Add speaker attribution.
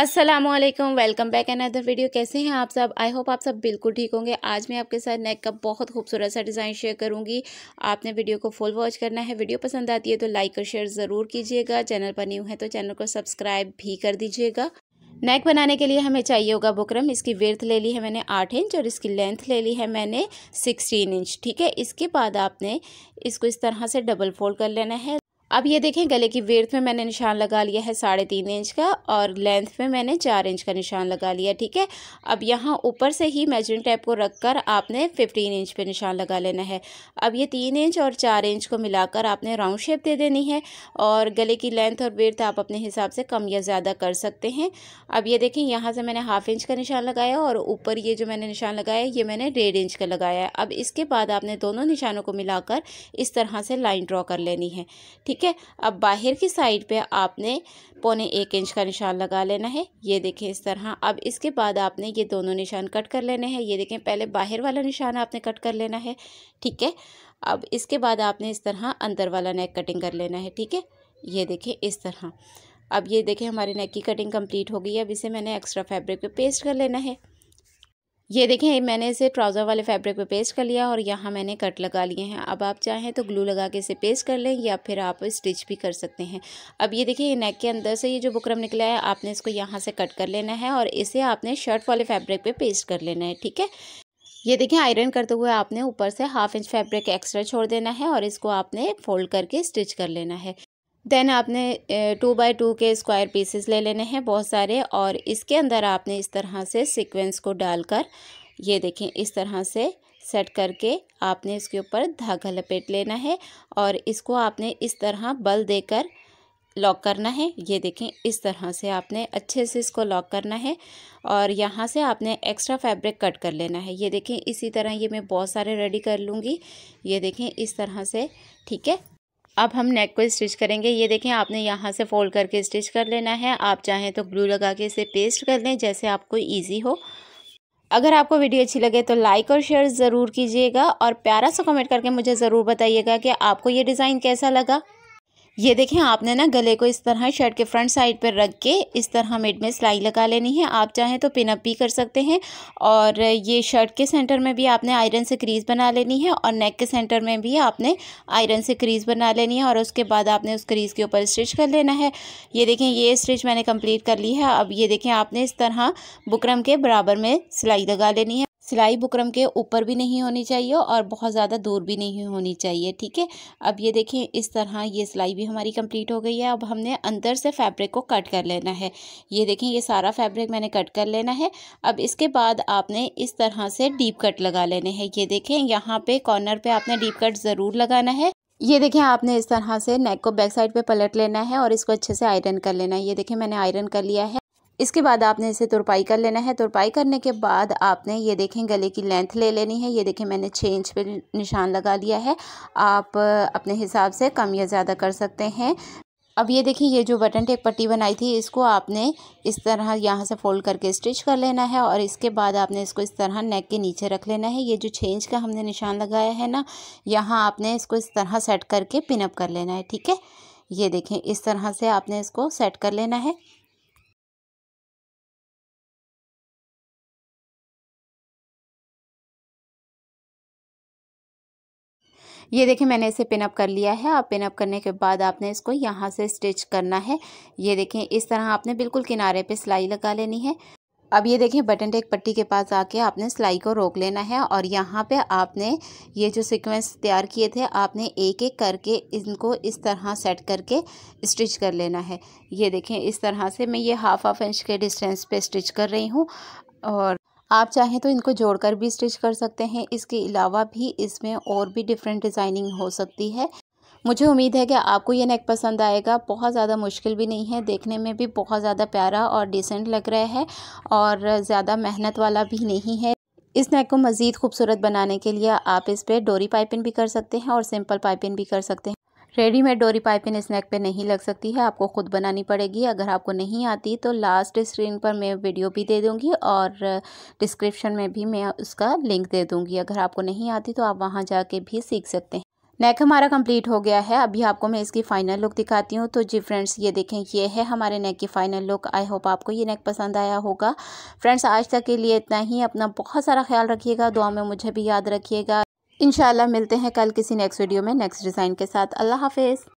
Speaker 1: Aslam welcome back other video कैसे हैं आप सब आई होप आप सब बिल्कुल ठीक होंगे आज मैं आपके साथ नेक का बहुत खूबसूरत सा डिज़ाइन शेयर करूंगी आपने वीडियो को फुल वॉच करना है वीडियो पसंद आती है तो लाइक और शेयर ज़रूर कीजिएगा चैनल पर न्यू है तो चैनल को सब्सक्राइब भी कर दीजिएगा नेक बनाने के लिए हमें चाहिए होगा बुकरम इसकी वर्थ ले ली है मैंने आठ इंच और इसकी लेंथ ले ली है मैंने सिक्सटीन इंच ठीक है इसके बाद आपने इसको इस तरह से डबल फोल्ड कर लेना है अब ये देखें गले की वेर्थ में मैंने निशान लगा लिया है साढ़े तीन इंच का और लेंथ में मैंने चार इंच का निशान लगा लिया ठीक है अब यहाँ ऊपर से ही मेजरिंग टैप को रखकर आपने फिफ्टीन इंच पे निशान लगा लेना है अब ये तीन इंच और चार इंच को मिलाकर आपने राउंड शेप दे देनी है और गले की लेंथ और वेर्थ आप अपने हिसाब से कम या ज़्यादा कर सकते हैं अब ये देखें यहाँ से मैंने हाफ इंच का निशान लगाया और ऊपर ये जो मैंने निशान लगाया ये मैंने डेढ़ इंच का लगाया है अब इसके बाद आपने दोनों निशानों को मिलाकर इस तरह से लाइन ड्रॉ कर लेनी है ठीक ठीक है अब बाहर की साइड पे आपने पौने एक इंच का निशान लगा लेना है ये देखें इस तरह अब इसके बाद आपने ये दोनों निशान कट कर लेने हैं ये देखें पहले बाहर वाला निशान आपने कट कर लेना है ठीक है अब इसके बाद आपने इस तरह अंदर वाला नेक कटिंग कर लेना है ठीक है ये देखें इस तरह अब ये देखें हमारे नेक की कटिंग कंप्लीट हो गई है अब इसे मैंने एक्स्ट्रा फैब्रिक पर पेस्ट कर लेना है ये देखें मैंने इसे ट्राउज़र वाले फैब्रिक पे पेस्ट कर लिया और यहाँ मैंने कट लगा लिए हैं अब आप चाहें तो ग्लू लगा के इसे पेस्ट कर लें या फिर आप स्टिच भी कर सकते हैं अब ये देखिए नेक के अंदर से ये जो बुकरम निकला है आपने इसको यहाँ से कट कर लेना है और इसे आपने शर्ट वाले फैब्रिक पर पेस्ट कर लेना है ठीक है ये देखिए आयरन करते हुए आपने ऊपर से हाफ इंच फैब्रिक एक्स्ट्रा छोड़ देना है और इसको आपने फोल्ड करके स्टिच कर लेना है देन आपने टू बाई टू के स्क्वायर पीसेस ले लेने हैं बहुत सारे और इसके अंदर आपने इस तरह से सीक्वेंस को डालकर ये देखें इस तरह से सेट करके आपने इसके ऊपर धागा लपेट लेना है और इसको आपने इस तरह बल देकर लॉक करना है ये देखें इस तरह से आपने अच्छे से इसको लॉक करना है और यहाँ से आपने एक्स्ट्रा फैब्रिक कट कर लेना है ये देखें इसी तरह ये मैं बहुत सारे रेडी कर लूँगी ये देखें इस तरह से ठीक है अब हम नेक को स्टिच करेंगे ये देखें आपने यहाँ से फोल्ड करके स्टिच कर लेना है आप चाहें तो ग्लू लगा के इसे पेस्ट कर लें जैसे आपको ईजी हो अगर आपको वीडियो अच्छी लगे तो लाइक और शेयर ज़रूर कीजिएगा और प्यारा सा कमेंट करके मुझे ज़रूर बताइएगा कि आपको ये डिज़ाइन कैसा लगा ये देखें आपने ना गले को इस तरह शर्ट के फ्रंट साइड पर रख के इस तरह मिड में सिलाई लगा लेनी है आप चाहें तो पिनअप भी कर सकते हैं और ये शर्ट के सेंटर में भी आपने आयरन से क्रीज बना लेनी है और नेक के सेंटर में भी आपने आयरन से क्रीज बना लेनी है और उसके बाद आपने उस क्रीज़ के ऊपर स्टिच कर लेना है ये देखें ये स्टिच मैंने कम्प्लीट कर ली है अब ये देखें आपने इस तरह बुकरम के बराबर में सिलाई लगा लेनी है सिलाई बुकरम के ऊपर भी नहीं होनी चाहिए और बहुत ज़्यादा दूर भी नहीं होनी चाहिए ठीक है अब ये देखें इस तरह ये सिलाई भी हमारी कंप्लीट हो गई है अब हमने अंदर से फैब्रिक को कट कर लेना है ये देखें ये सारा फैब्रिक मैंने कट कर लेना है अब इसके बाद आपने इस तरह से डीप कट लगा लेने हैं ये देखें यहाँ पर कॉर्नर पर आपने डीप कट ज़रूर लगाना है ये देखें आपने इस तरह से नेक को बैक साइड पे पलट लेना है और इसको अच्छे से आयरन कर लेना है ये देखें मैंने आयरन कर लिया है इसके बाद आपने इसे तुरपाई कर लेना है तुरपाई करने के बाद आपने ये देखें गले की लेंथ ले लेनी है ये देखें मैंने छः इंच पे निशान लगा लिया है आप अपने हिसाब से कम या ज़्यादा कर सकते हैं अब ये देखिए ये जो बटन टेक पट्टी बनाई थी इसको आपने इस तरह यहाँ से फोल्ड करके स्टिच कर लेना है और इसके बाद आपने इसको इस तरह नेक के नीचे रख लेना है ये जो छेंज का हमने निशान लगाया है ना यहाँ आपने इसको इस तरह सेट करके पिनअप कर लेना है ठीक है ये देखें इस तरह से आपने इसको सेट कर लेना है ये देखिए मैंने इसे पिनअप कर लिया है और पिनअप करने के बाद आपने इसको यहाँ से स्टिच करना है ये देखें इस तरह आपने बिल्कुल किनारे पे सिलाई लगा लेनी है अब ये देखें बटन टेक पट्टी के पास आके आपने सिलाई को रोक लेना है और यहाँ पे आपने ये जो सीक्वेंस तैयार किए थे आपने एक एक करके इनको इस तरह सेट करके स्टिच कर लेना है ये देखें इस तरह से मैं ये हाफ हाफ इंच के डिस्टेंस पे स्टिच कर रही हूँ और आप चाहें तो इनको जोड़कर भी स्टिच कर सकते हैं इसके अलावा भी इसमें और भी डिफरेंट डिज़ाइनिंग हो सकती है मुझे उम्मीद है कि आपको ये नेक पसंद आएगा बहुत ज़्यादा मुश्किल भी नहीं है देखने में भी बहुत ज़्यादा प्यारा और डिसेंट लग रहा है और ज़्यादा मेहनत वाला भी नहीं है इस नेक को मज़ीद खूबसूरत बनाने के लिए आप इस पर डोरी पाइपिंग भी कर सकते हैं और सिंपल पाइपिंग भी कर सकते हैं रेडीमेड डोरी पाइपिंग स्नैक पे नहीं लग सकती है आपको ख़ुद बनानी पड़ेगी अगर आपको नहीं आती तो लास्ट स्क्रीन पर मैं वीडियो भी दे दूँगी और डिस्क्रिप्शन में भी मैं उसका लिंक दे दूँगी अगर आपको नहीं आती तो आप वहाँ जाके भी सीख सकते हैं नेक हमारा कंप्लीट हो गया है अभी आपको मैं इसकी फाइनल लुक दिखाती हूँ तो जी फ्रेंड्स ये देखें ये है हमारे नेक की फाइनल लुक आई होप आपको ये नेक पसंद आया होगा फ्रेंड्स आज तक के लिए इतना ही अपना बहुत सारा ख्याल रखिएगा दुआ में मुझे भी याद रखिएगा इनशाला मिलते हैं कल किसी नेक्स्ट वीडियो में नेक्स्ट डिज़ाइन के साथ अल्लाह हाफिज़